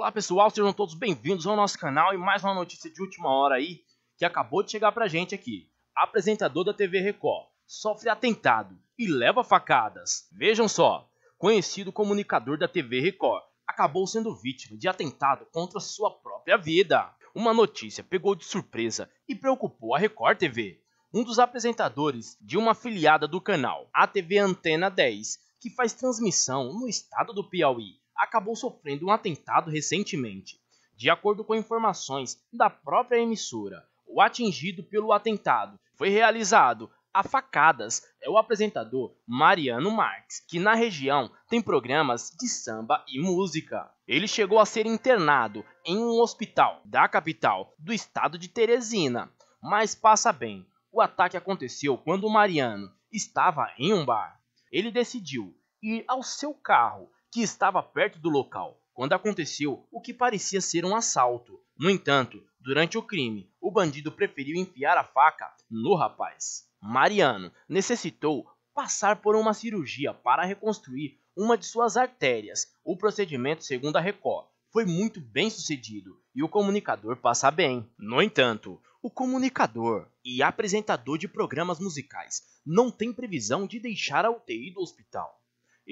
Olá pessoal, sejam todos bem-vindos ao nosso canal e mais uma notícia de última hora aí que acabou de chegar pra gente aqui. Apresentador da TV Record sofre atentado e leva facadas. Vejam só, conhecido comunicador da TV Record acabou sendo vítima de atentado contra sua própria vida. Uma notícia pegou de surpresa e preocupou a Record TV. Um dos apresentadores de uma afiliada do canal, a TV Antena 10, que faz transmissão no estado do Piauí, acabou sofrendo um atentado recentemente. De acordo com informações da própria emissora, o atingido pelo atentado foi realizado a facadas é o apresentador Mariano Marques, que na região tem programas de samba e música. Ele chegou a ser internado em um hospital da capital do estado de Teresina, mas passa bem. O ataque aconteceu quando Mariano estava em um bar. Ele decidiu ir ao seu carro que estava perto do local quando aconteceu o que parecia ser um assalto. No entanto, durante o crime, o bandido preferiu enfiar a faca no rapaz. Mariano necessitou passar por uma cirurgia para reconstruir uma de suas artérias. O procedimento, segundo a Record, foi muito bem sucedido e o comunicador passa bem. No entanto, o comunicador e apresentador de programas musicais não tem previsão de deixar a UTI do hospital.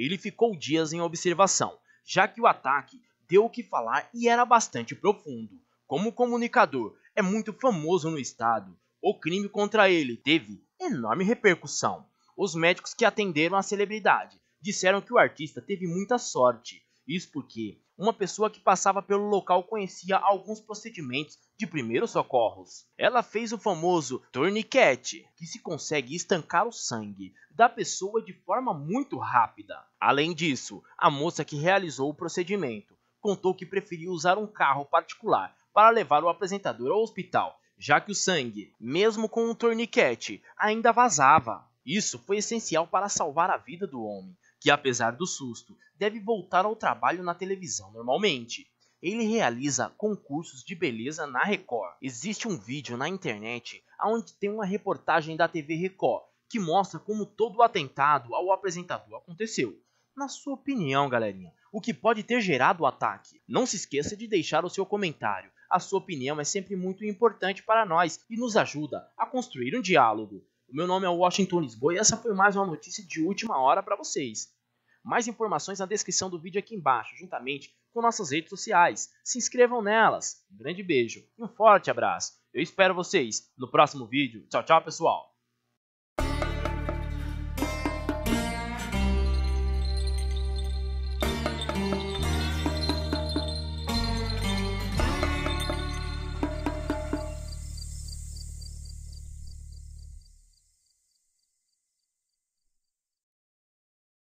Ele ficou dias em observação, já que o ataque deu o que falar e era bastante profundo. Como comunicador, é muito famoso no estado. O crime contra ele teve enorme repercussão. Os médicos que atenderam a celebridade disseram que o artista teve muita sorte. Isso porque uma pessoa que passava pelo local conhecia alguns procedimentos de primeiros socorros. Ela fez o famoso torniquete, que se consegue estancar o sangue da pessoa de forma muito rápida. Além disso, a moça que realizou o procedimento contou que preferiu usar um carro particular para levar o apresentador ao hospital, já que o sangue, mesmo com um torniquete, ainda vazava. Isso foi essencial para salvar a vida do homem, que apesar do susto, deve voltar ao trabalho na televisão normalmente. Ele realiza concursos de beleza na Record. Existe um vídeo na internet onde tem uma reportagem da TV Record que mostra como todo o atentado ao apresentador aconteceu. Na sua opinião, galerinha, o que pode ter gerado o ataque? Não se esqueça de deixar o seu comentário. A sua opinião é sempre muito importante para nós e nos ajuda a construir um diálogo. O meu nome é Washington Lisboa e essa foi mais uma notícia de última hora para vocês. Mais informações na descrição do vídeo aqui embaixo, juntamente com nossas redes sociais. Se inscrevam nelas. Um grande beijo e um forte abraço. Eu espero vocês no próximo vídeo. Tchau, tchau, pessoal.